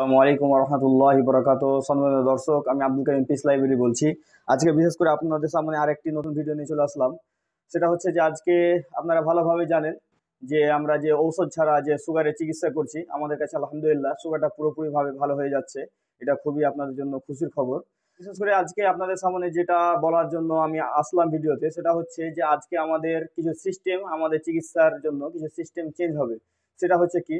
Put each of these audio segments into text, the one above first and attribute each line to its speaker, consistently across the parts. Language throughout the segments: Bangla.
Speaker 1: আসসালামু আলাইকুম রহমতুল্লাহ বরকাত সম্মানিত দর্শক আমি আব্দুল করিম পিস লাইব্রেরি বলছি আজকে বিশেষ করে আপনাদের সামনে আরেকটি নতুন ভিডিও নিয়ে চলে আসলাম সেটা হচ্ছে যে আজকে আপনারা ভালোভাবে জানেন যে আমরা যে ঔষধ ছাড়া যে সুগারের চিকিৎসা করছি আমাদের কাছে আলহামদুলিল্লাহ সুগারটা পুরোপুরিভাবে ভালো হয়ে যাচ্ছে এটা খুবই আপনাদের জন্য খুশির খবর বিশেষ করে আজকে আপনাদের সামনে যেটা বলার জন্য আমি আসলাম ভিডিওতে সেটা হচ্ছে যে আজকে আমাদের কিছু সিস্টেম আমাদের চিকিৎসার জন্য কিছু সিস্টেম চেঞ্জ হবে সেটা হচ্ছে কি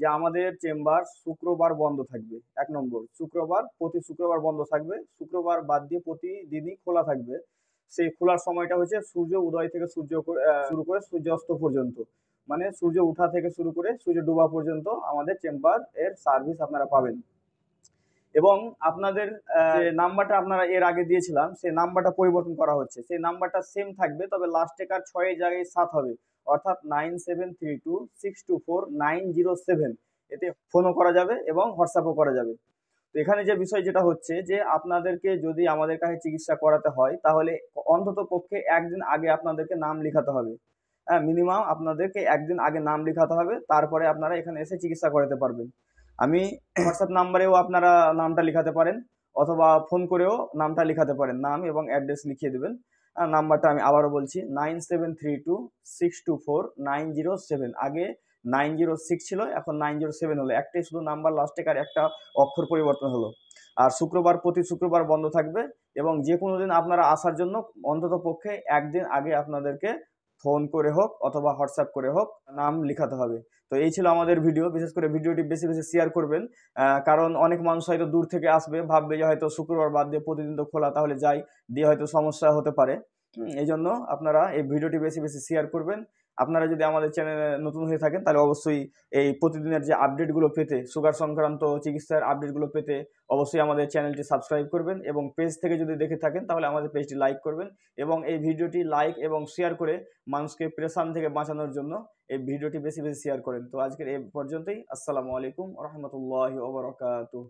Speaker 1: যে আমাদের চেম্বার শুক্রবার বন্ধ থাকবে এক নম্বর শুক্রবার প্রতি শুক্রবার বন্ধ থাকবে শুক্রবার বাদ দিয়ে প্রতিদিনই খোলা থাকবে সেই খোলার সময়টা হচ্ছে সূর্য উদয় থেকে সূর্য শুরু করে সূর্যাস্ত পর্যন্ত মানে সূর্য উঠা থেকে শুরু করে সূর্য ডুবা পর্যন্ত আমাদের চেম্বার এর সার্ভিস আপনারা পাবেন এবং আপনাদের নাম্বারটা আপনারা এর আগে দিয়েছিলাম সেই নাম্বারটা পরিবর্তন করা হচ্ছে সেই নাম্বারটা সেম থাকবে তবে লাস্টে কার ছয়ের জায়গায় সাত হবে অর্থাৎ nine seven three two six two four nine zero seven এতে ফোনও করা যাবে এবং হোয়াটসঅ্যাপও করা যাবে তো এখানে যে বিষয় যেটা হচ্ছে যে আপনাদেরকে যদি আমাদের কাছে চিকিৎসা করাতে হয় তাহলে অন্তত পক্ষে একদিন আগে আপনাদেরকে নাম লিখাতে হবে হ্যাঁ মিনিমাম আপনাদেরকে একদিন আগে নাম লিখাতে হবে তারপরে আপনারা এখানে এসে চিকিৎসা করাতে পারবেন আমি হোয়াটসঅ্যাপ নাম্বারেও আপনারা নামটা লিখাতে পারেন অথবা ফোন করেও নামটা লিখাতে পারেন নাম এবং অ্যাড্রেস লিখিয়ে দেবেন নাম্বারটা আমি আবারও বলছি nine seven three two six two four nine zero seven আগে নাইন জিরো সিক্স ছিল এখন নাইন জিরো সেভেন হলো একটাই শুধু নাম্বার লাস্টে কার একটা অক্ষর পরিবর্তন হলো আর শুক্রবার প্রতি শুক্রবার বন্ধ থাকবে এবং যে কোনো দিন আপনারা আসার জন্য অন্তত পক্ষে একদিন আগে আপনাদেরকে ফোন করে হোক অথবা হোয়াটসঅ্যাপ করে হোক নাম লিখাতে হবে তো এই ছিল আমাদের ভিডিও বিশেষ করে ভিডিওটি বেশি বেশি শেয়ার করবেন কারণ অনেক মানুষ হয়তো দূর থেকে আসবে ভাববে যে হয়তো শুক্রবার বাদ দিয়ে প্রতিদিন তো খোলা তাহলে যাই দিয়ে হয়তো সমস্যা হতে পারে এই জন্য আপনারা এই ভিডিওটি বেশি বেশি শেয়ার করবেন আপনারা যদি আমাদের চ্যানেলে নতুন হয়ে থাকেন তাহলে অবশ্যই এই প্রতিদিনের যে আপডেটগুলো পেতে সুগার সংক্রান্ত চিকিৎসার আপডেটগুলো পেতে অবশ্যই আমাদের চ্যানেলটি সাবস্ক্রাইব করবেন এবং পেজ থেকে যদি দেখে থাকেন তাহলে আমাদের পেজটি লাইক করবেন এবং এই ভিডিওটি লাইক এবং শেয়ার করে মানুষকে প্রেশান থেকে বাঁচানোর জন্য এই ভিডিওটি বেশি বেশি শেয়ার করেন তো আজকের এ পর্যন্তই আসসালামু আলাইকুম রহমতুল্লাহ ওবরাকাতু